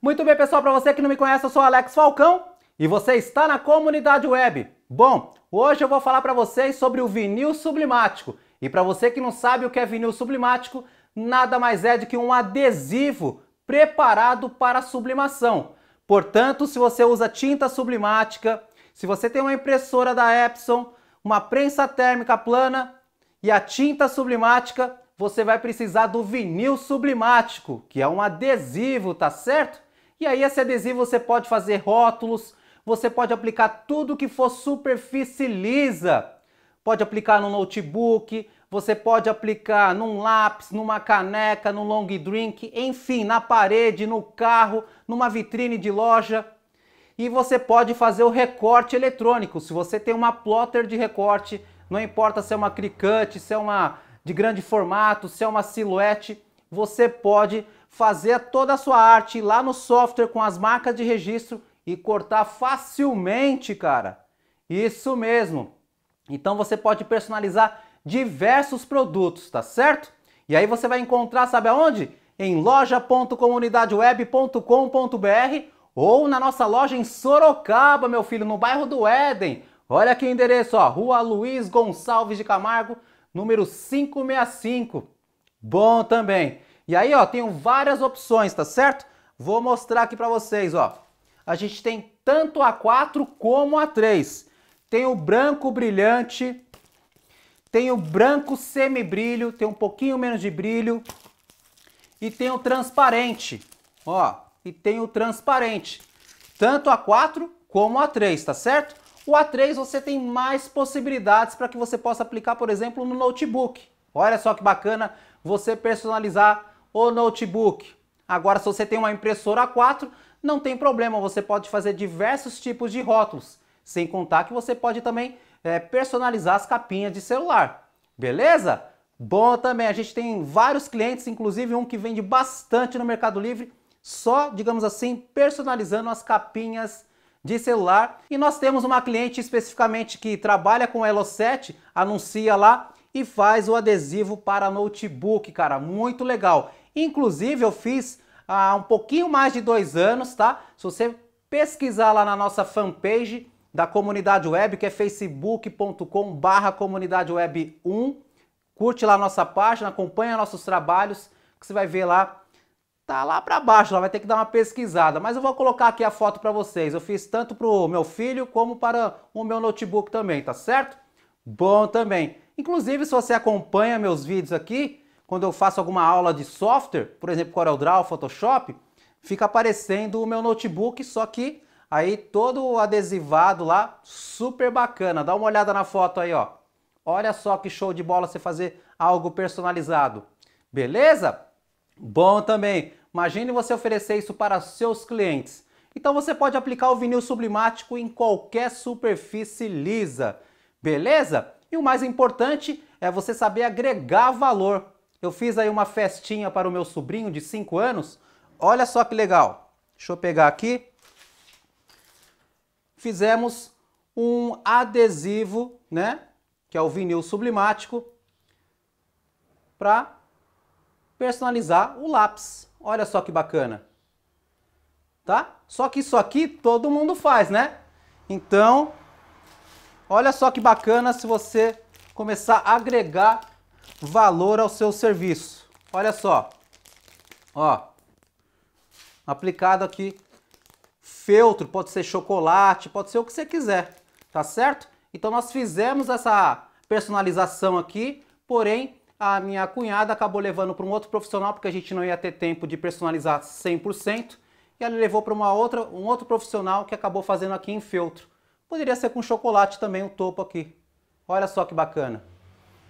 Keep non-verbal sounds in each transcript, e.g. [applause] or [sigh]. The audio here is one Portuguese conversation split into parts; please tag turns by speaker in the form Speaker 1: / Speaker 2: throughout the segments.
Speaker 1: Muito bem, pessoal, para você que não me conhece, eu sou Alex Falcão e você está na comunidade web. Bom, hoje eu vou falar para vocês sobre o vinil sublimático. E para você que não sabe o que é vinil sublimático, nada mais é do que um adesivo preparado para sublimação. Portanto, se você usa tinta sublimática, se você tem uma impressora da Epson, uma prensa térmica plana e a tinta sublimática, você vai precisar do vinil sublimático, que é um adesivo, tá certo? E aí esse adesivo você pode fazer rótulos, você pode aplicar tudo que for superfície lisa. Pode aplicar no notebook, você pode aplicar num lápis, numa caneca, num long drink, enfim, na parede, no carro, numa vitrine de loja. E você pode fazer o recorte eletrônico. Se você tem uma plotter de recorte, não importa se é uma cricante, se é uma de grande formato, se é uma silhuete, você pode fazer toda a sua arte lá no software com as marcas de registro e cortar facilmente, cara. Isso mesmo. Então você pode personalizar diversos produtos, tá certo? E aí você vai encontrar, sabe aonde? Em loja.comunidadeweb.com.br ou na nossa loja em Sorocaba, meu filho, no bairro do Éden. Olha que endereço, ó, Rua Luiz Gonçalves de Camargo, número 565. Bom também. E aí, ó, tenho várias opções, tá certo? Vou mostrar aqui para vocês, ó. A gente tem tanto a 4 como a 3. Tem o branco brilhante, tem o branco semibrilho, tem um pouquinho menos de brilho e tem o transparente, ó, e tem o transparente. Tanto a 4 como a 3, tá certo? O A3 você tem mais possibilidades para que você possa aplicar, por exemplo, no notebook. Olha só que bacana você personalizar ou notebook. Agora, se você tem uma impressora A4, não tem problema, você pode fazer diversos tipos de rótulos, sem contar que você pode também é, personalizar as capinhas de celular. Beleza? Bom também, a gente tem vários clientes, inclusive um que vende bastante no Mercado Livre, só, digamos assim, personalizando as capinhas de celular. E nós temos uma cliente especificamente que trabalha com o Elo 7, anuncia lá e faz o adesivo para notebook, cara, muito legal. Inclusive eu fiz há ah, um pouquinho mais de dois anos, tá? Se você pesquisar lá na nossa fanpage da comunidade web, que é facebook.com barra comunidade web 1, curte lá a nossa página, acompanha nossos trabalhos, que você vai ver lá, tá lá para baixo, lá vai ter que dar uma pesquisada, mas eu vou colocar aqui a foto para vocês. Eu fiz tanto para o meu filho como para o meu notebook também, tá certo? Bom também. Inclusive, se você acompanha meus vídeos aqui, quando eu faço alguma aula de software, por exemplo, CorelDRAW, Photoshop, fica aparecendo o meu notebook, só que aí todo adesivado lá, super bacana. Dá uma olhada na foto aí, ó. Olha só que show de bola você fazer algo personalizado. Beleza? Bom também. Imagine você oferecer isso para seus clientes. Então você pode aplicar o vinil sublimático em qualquer superfície lisa. Beleza? E o mais importante é você saber agregar valor. Eu fiz aí uma festinha para o meu sobrinho de 5 anos. Olha só que legal. Deixa eu pegar aqui. Fizemos um adesivo, né? Que é o vinil sublimático para personalizar o lápis. Olha só que bacana. Tá? Só que isso aqui todo mundo faz, né? Então, Olha só que bacana se você começar a agregar valor ao seu serviço. Olha só. Ó. Aplicado aqui feltro, pode ser chocolate, pode ser o que você quiser, tá certo? Então nós fizemos essa personalização aqui, porém a minha cunhada acabou levando para um outro profissional porque a gente não ia ter tempo de personalizar 100% e ela levou para uma outra, um outro profissional que acabou fazendo aqui em feltro. Poderia ser com chocolate também o topo aqui. Olha só que bacana.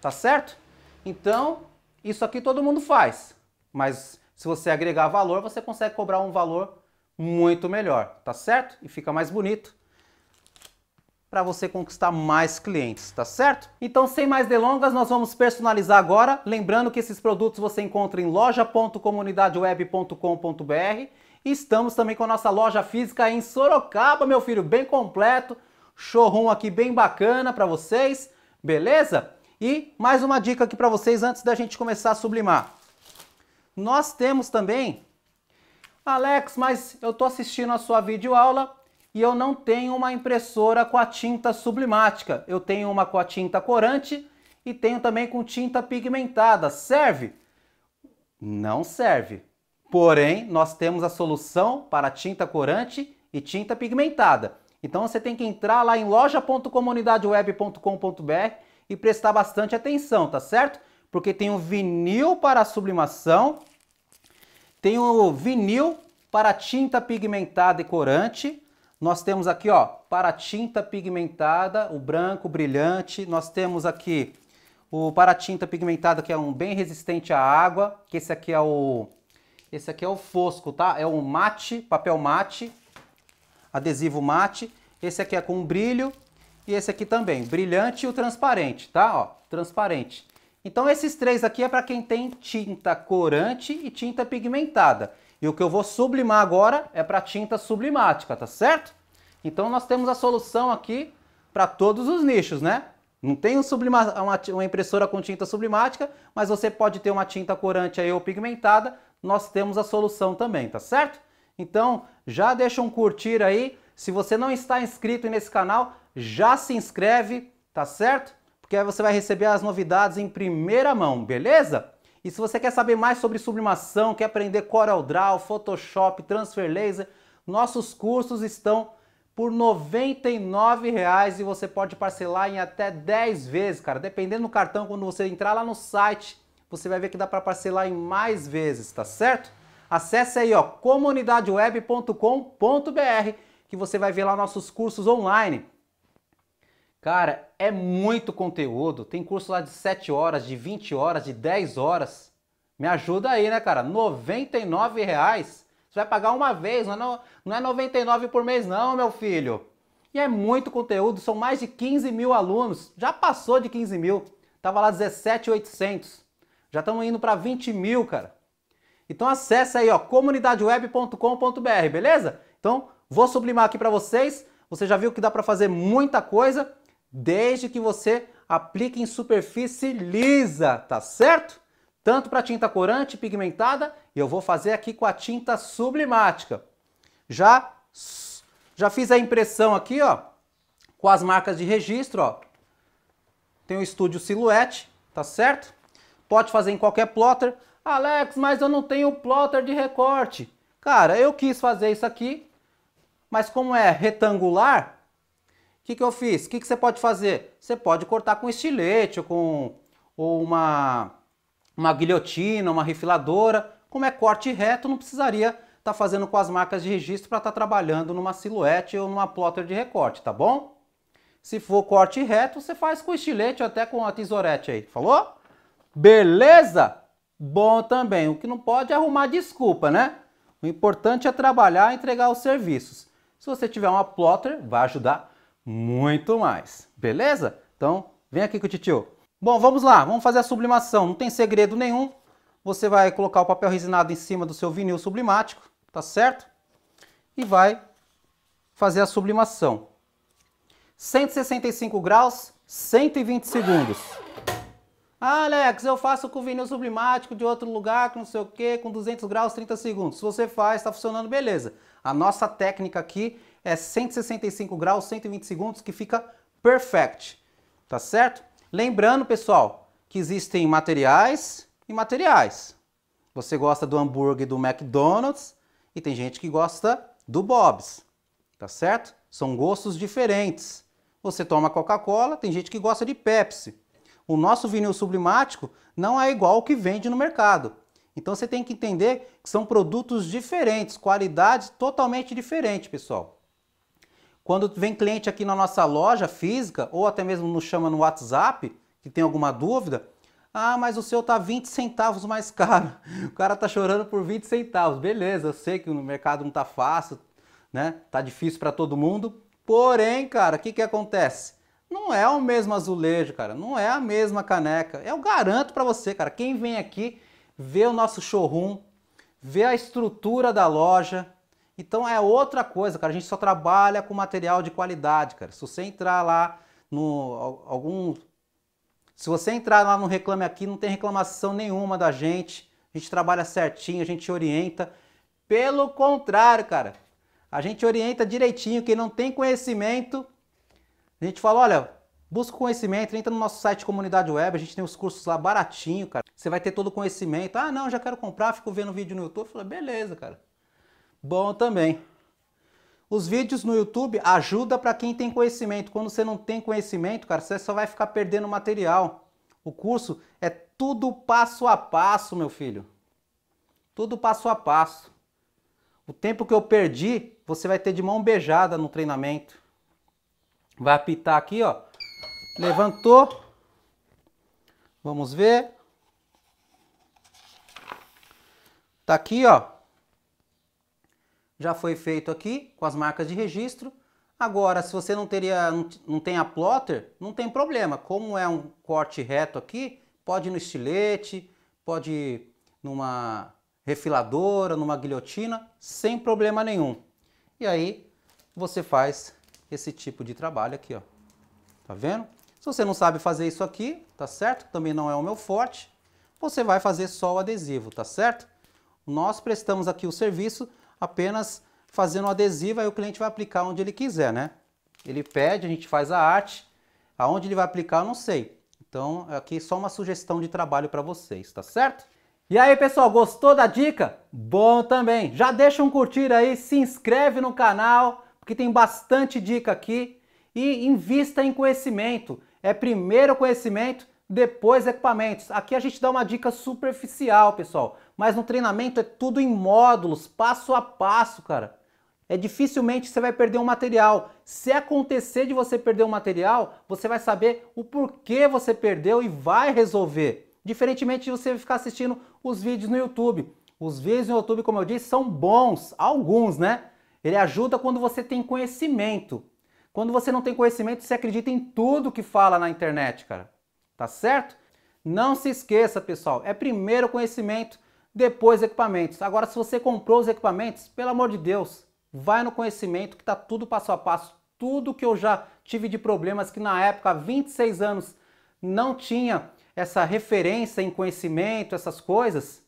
Speaker 1: Tá certo? Então, isso aqui todo mundo faz. Mas se você agregar valor, você consegue cobrar um valor muito melhor, tá certo? E fica mais bonito para você conquistar mais clientes, tá certo? Então, sem mais delongas, nós vamos personalizar agora. Lembrando que esses produtos você encontra em loja.comunidadeweb.com.br Estamos também com a nossa loja física em Sorocaba, meu filho, bem completo. Showroom aqui bem bacana para vocês, beleza? E mais uma dica aqui para vocês antes da gente começar a sublimar. Nós temos também... Alex, mas eu estou assistindo a sua videoaula e eu não tenho uma impressora com a tinta sublimática. Eu tenho uma com a tinta corante e tenho também com tinta pigmentada. Serve? Não serve. Porém, nós temos a solução para tinta corante e tinta pigmentada. Então você tem que entrar lá em loja.comunidadeweb.com.br e prestar bastante atenção, tá certo? Porque tem o vinil para sublimação, tem o vinil para tinta pigmentada e corante. Nós temos aqui, ó, para tinta pigmentada, o branco brilhante. Nós temos aqui o para tinta pigmentada, que é um bem resistente à água, que esse aqui é o esse aqui é o fosco, tá? É um mate, papel mate, adesivo mate. Esse aqui é com brilho e esse aqui também, brilhante e o transparente, tá? Ó, transparente. Então esses três aqui é para quem tem tinta corante e tinta pigmentada. E o que eu vou sublimar agora é para tinta sublimática, tá certo? Então nós temos a solução aqui para todos os nichos, né? Não tem um uma, uma impressora com tinta sublimática, mas você pode ter uma tinta corante aí ou pigmentada nós temos a solução também, tá certo? Então, já deixa um curtir aí. Se você não está inscrito nesse canal, já se inscreve, tá certo? Porque aí você vai receber as novidades em primeira mão, beleza? E se você quer saber mais sobre sublimação, quer aprender CorelDRAW, Photoshop, Transfer Laser, nossos cursos estão por R$ 99,00 e você pode parcelar em até 10 vezes, cara. Dependendo do cartão, quando você entrar lá no site você vai ver que dá para parcelar em mais vezes, tá certo? Acesse aí, ó, comunidadeweb.com.br, que você vai ver lá nossos cursos online. Cara, é muito conteúdo. Tem curso lá de 7 horas, de 20 horas, de 10 horas. Me ajuda aí, né, cara? R$ reais? Você vai pagar uma vez, não é, no... não é 99 por mês não, meu filho. E é muito conteúdo, são mais de 15 mil alunos. Já passou de 15 mil. Tava lá 17,800. Já estamos indo para 20 mil, cara. Então acessa aí, ó, comunidadeweb.com.br, beleza? Então, vou sublimar aqui para vocês. Você já viu que dá para fazer muita coisa, desde que você aplique em superfície lisa, tá certo? Tanto para tinta corante pigmentada, e eu vou fazer aqui com a tinta sublimática. Já, já fiz a impressão aqui, ó, com as marcas de registro, ó. Tem o estúdio Silhouette, tá certo? Pode fazer em qualquer plotter. Alex, mas eu não tenho plotter de recorte. Cara, eu quis fazer isso aqui, mas como é retangular, o que, que eu fiz? O que, que você pode fazer? Você pode cortar com estilete ou com ou uma, uma guilhotina, uma refiladora. Como é corte reto, não precisaria estar tá fazendo com as marcas de registro para estar tá trabalhando numa silhuete ou numa plotter de recorte, tá bom? Se for corte reto, você faz com estilete ou até com a tesourete aí, falou? Beleza? Bom também. O que não pode é arrumar desculpa, né? O importante é trabalhar e entregar os serviços. Se você tiver uma plotter, vai ajudar muito mais. Beleza? Então, vem aqui com o titio. Bom, vamos lá. Vamos fazer a sublimação. Não tem segredo nenhum. Você vai colocar o papel resinado em cima do seu vinil sublimático, tá certo? E vai fazer a sublimação. 165 graus, 120 segundos. Ah, Alex, eu faço com vinil sublimático de outro lugar, com não sei o que, com 200 graus, 30 segundos. Se você faz, está funcionando, beleza. A nossa técnica aqui é 165 graus, 120 segundos, que fica perfect, tá certo? Lembrando, pessoal, que existem materiais e materiais. Você gosta do hambúrguer do McDonald's e tem gente que gosta do Bob's, tá certo? São gostos diferentes. Você toma Coca-Cola, tem gente que gosta de Pepsi. O nosso vinil sublimático não é igual ao que vende no mercado. Então você tem que entender que são produtos diferentes, qualidades totalmente diferentes, pessoal. Quando vem cliente aqui na nossa loja física ou até mesmo nos chama no WhatsApp, que tem alguma dúvida, ah, mas o seu tá 20 centavos mais caro. [laughs] O cara tá chorando por 20 centavos. Beleza, eu sei que no mercado não tá fácil, né? Tá difícil para todo mundo. Porém, cara, o que que acontece? Não é o mesmo azulejo, cara. Não é a mesma caneca. Eu garanto para você, cara. Quem vem aqui vê o nosso showroom, vê a estrutura da loja. Então é outra coisa, cara. A gente só trabalha com material de qualidade, cara. Se você entrar lá no algum se você entrar lá no Reclame Aqui, não tem reclamação nenhuma da gente. A gente trabalha certinho, a gente orienta. Pelo contrário, cara. A gente orienta direitinho. Quem não tem conhecimento a gente fala, olha, busca conhecimento, entra no nosso site comunidade web, a gente tem os cursos lá baratinho, cara. Você vai ter todo o conhecimento. Ah, não, já quero comprar, fico vendo vídeo no YouTube. Fala, beleza, cara. Bom também. Os vídeos no YouTube ajuda para quem tem conhecimento. Quando você não tem conhecimento, cara, você só vai ficar perdendo material. O curso é tudo passo a passo, meu filho. Tudo passo a passo. O tempo que eu perdi, você vai ter de mão beijada no treinamento. Vai apitar aqui, ó. Levantou. Vamos ver. Tá aqui, ó. Já foi feito aqui com as marcas de registro. Agora, se você não teria, não, não tem a plotter, não tem problema. Como é um corte reto aqui, pode ir no estilete, pode ir numa refiladora, numa guilhotina, sem problema nenhum. E aí você faz esse tipo de trabalho aqui, ó. Tá vendo? Se você não sabe fazer isso aqui, tá certo? Também não é o meu forte. Você vai fazer só o adesivo, tá certo? Nós prestamos aqui o serviço apenas fazendo o adesivo, aí o cliente vai aplicar onde ele quiser, né? Ele pede, a gente faz a arte. Aonde ele vai aplicar, eu não sei. Então, aqui é só uma sugestão de trabalho para vocês, tá certo? E aí, pessoal, gostou da dica? Bom também! Já deixa um curtir aí, se inscreve no canal porque tem bastante dica aqui. E invista em conhecimento. É primeiro conhecimento, depois equipamentos. Aqui a gente dá uma dica superficial, pessoal, mas no treinamento é tudo em módulos, passo a passo, cara. É dificilmente você vai perder um material. Se acontecer de você perder um material, você vai saber o porquê você perdeu e vai resolver. Diferentemente de você ficar assistindo os vídeos no YouTube. Os vídeos no YouTube, como eu disse, são bons, alguns, né? Ele ajuda quando você tem conhecimento. Quando você não tem conhecimento, você acredita em tudo que fala na internet, cara. Tá certo? Não se esqueça, pessoal. É primeiro conhecimento, depois equipamentos. Agora, se você comprou os equipamentos, pelo amor de Deus, vai no conhecimento que tá tudo passo a passo. Tudo que eu já tive de problemas que na época, há 26 anos, não tinha essa referência em conhecimento, essas coisas,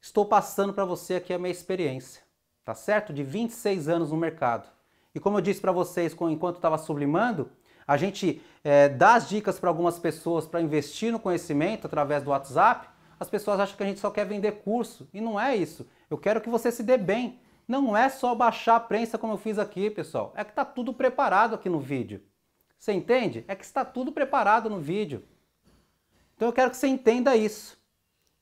Speaker 1: estou passando para você aqui a minha experiência tá certo? De 26 anos no mercado. E como eu disse para vocês enquanto estava sublimando, a gente é, dá as dicas para algumas pessoas para investir no conhecimento através do WhatsApp. As pessoas acham que a gente só quer vender curso e não é isso. Eu quero que você se dê bem. Não é só baixar a prensa como eu fiz aqui, pessoal. É que está tudo preparado aqui no vídeo. Você entende? É que está tudo preparado no vídeo. Então eu quero que você entenda isso.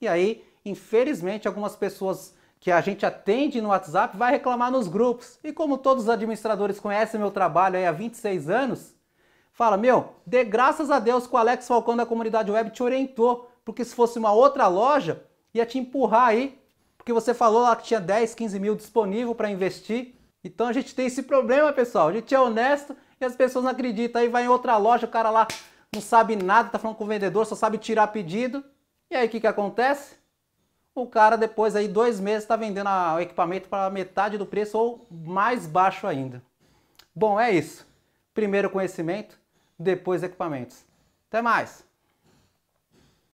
Speaker 1: E aí, infelizmente, algumas pessoas que a gente atende no WhatsApp vai reclamar nos grupos. E como todos os administradores conhecem meu trabalho há 26 anos, fala: Meu, dê graças a Deus que o Alex Falcão da comunidade web te orientou, porque se fosse uma outra loja, ia te empurrar aí, porque você falou lá que tinha 10, 15 mil disponível para investir. Então a gente tem esse problema, pessoal. A gente é honesto e as pessoas não acreditam. Aí vai em outra loja, o cara lá não sabe nada, tá falando com o vendedor, só sabe tirar pedido. E aí o que, que acontece? o cara depois aí dois meses está vendendo o equipamento para metade do preço ou mais baixo ainda. Bom, é isso. Primeiro conhecimento, depois equipamentos. Até mais!